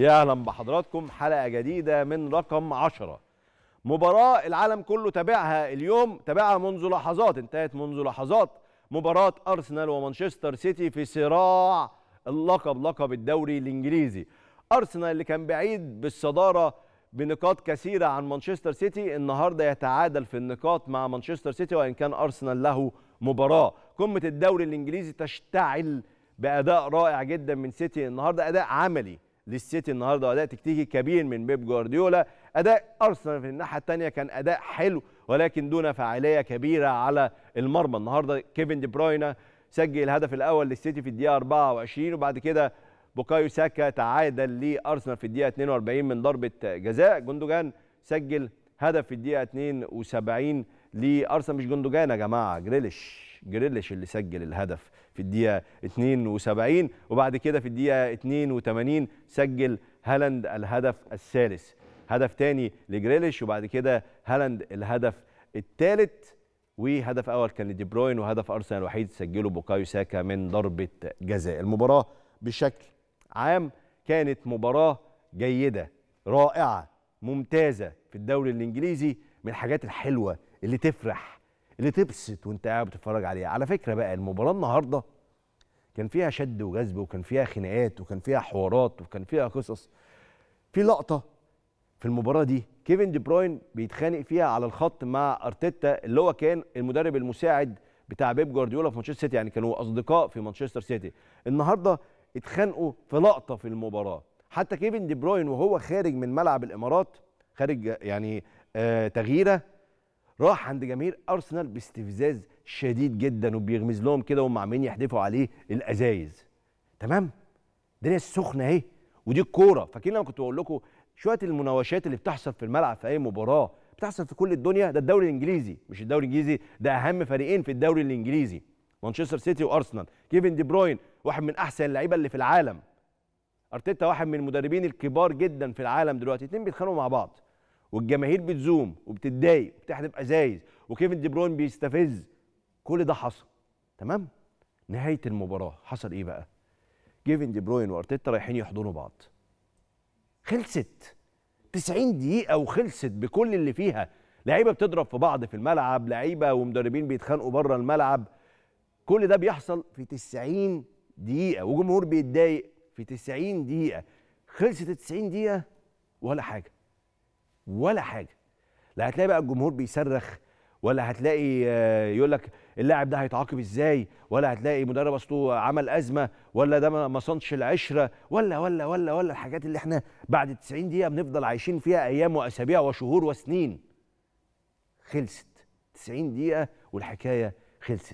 يا اهلا بحضراتكم حلقه جديده من رقم 10 مباراه العالم كله تابعها اليوم تابعها منذ لحظات انتهت منذ لحظات مباراه ارسنال ومانشستر سيتي في صراع اللقب لقب الدوري الانجليزي ارسنال اللي كان بعيد بالصداره بنقاط كثيره عن مانشستر سيتي النهارده يتعادل في النقاط مع مانشستر سيتي وان كان ارسنال له مباراه قمه الدوري الانجليزي تشتعل باداء رائع جدا من سيتي النهارده اداء عملي للسيتي النهارده اداء تكتيكي كبير من بيب جوارديولا اداء ارسنال في الناحيه الثانيه كان اداء حلو ولكن دون فعاليه كبيره على المرمى النهارده كيفن دي بروينا سجل الهدف الاول للسيتي في الدقيقه 24 وبعد كده بوكايو ساكا تعادل لارسنال في الدقيقه 42 من ضربه جزاء جندوجان سجل هدف في الدقيقه 72 لارسنال مش جندوجان يا جماعه جريليش جريليش اللي سجل الهدف في الدقيقه 72 وبعد كده في الدقيقه 82 سجل هالاند الهدف الثالث هدف تاني لجريليش وبعد كده هالاند الهدف الثالث وهدف اول كان لدي بروين وهدف ارسنال الوحيد سجله بوكايو ساكا من ضربه جزاء المباراه بشكل عام كانت مباراه جيده رائعه ممتازه في الدوري الانجليزي من الحاجات الحلوه اللي تفرح اللي تبسط وانت قاعد بتتفرج عليها على فكره بقى المباراه النهارده كان فيها شد وجذب وكان فيها خناقات وكان فيها حوارات وكان فيها قصص في لقطه في المباراه دي كيفن دي بروين بيتخانق فيها على الخط مع ارتيتا اللي هو كان المدرب المساعد بتاع بيب جوارديولا في مانشستر سيتي يعني كانوا اصدقاء في مانشستر سيتي النهارده اتخانقوا في لقطه في المباراه حتى كيفن دي بروين وهو خارج من ملعب الامارات خارج يعني آه تغييره راح عند جماهير ارسنال باستفزاز شديد جدا وبيغمز لهم كده وهم عمالين يحدفوا عليه الازايز تمام الدنيا السخنه اهي ودي الكوره فاكرين لما كنت بقول لكم شويه المناوشات اللي بتحصل في الملعب في اي مباراه بتحصل في كل الدنيا ده الدوري الانجليزي مش الدوري الانجليزي ده اهم فريقين في الدوري الانجليزي مانشستر سيتي وارسنال كيفن دي بروين واحد من احسن اللعيبه اللي في العالم ارتيتا واحد من المدربين الكبار جدا في العالم دلوقتي الاثنين بيتخانقوا مع بعض والجماهير بتزوم وبتتضايق وبتحذف ازايز وكيفن دي بروين بيستفز كل ده حصل تمام نهايه المباراه حصل ايه بقى كيفن دي بروين وارتيتا رايحين يحضنوا بعض خلصت 90 دقيقه وخلصت بكل اللي فيها لعيبه بتضرب في بعض في الملعب لعيبه ومدربين بيتخانقوا بره الملعب كل ده بيحصل في 90 دقيقه وجمهور بيتضايق في 90 دقيقه خلصت 90 دقيقه ولا حاجه ولا حاجه لا هتلاقي بقى الجمهور بيصرخ ولا هتلاقي آه، يقول لك اللاعب ده هيتعاقب ازاي ولا هتلاقي مدرب اصله عمل ازمه ولا ده ما صنش العشره ولا ولا ولا ولا الحاجات اللي احنا بعد 90 دقيقه بنفضل عايشين فيها ايام واسابيع وشهور وسنين خلصت 90 دقيقه والحكايه خلصت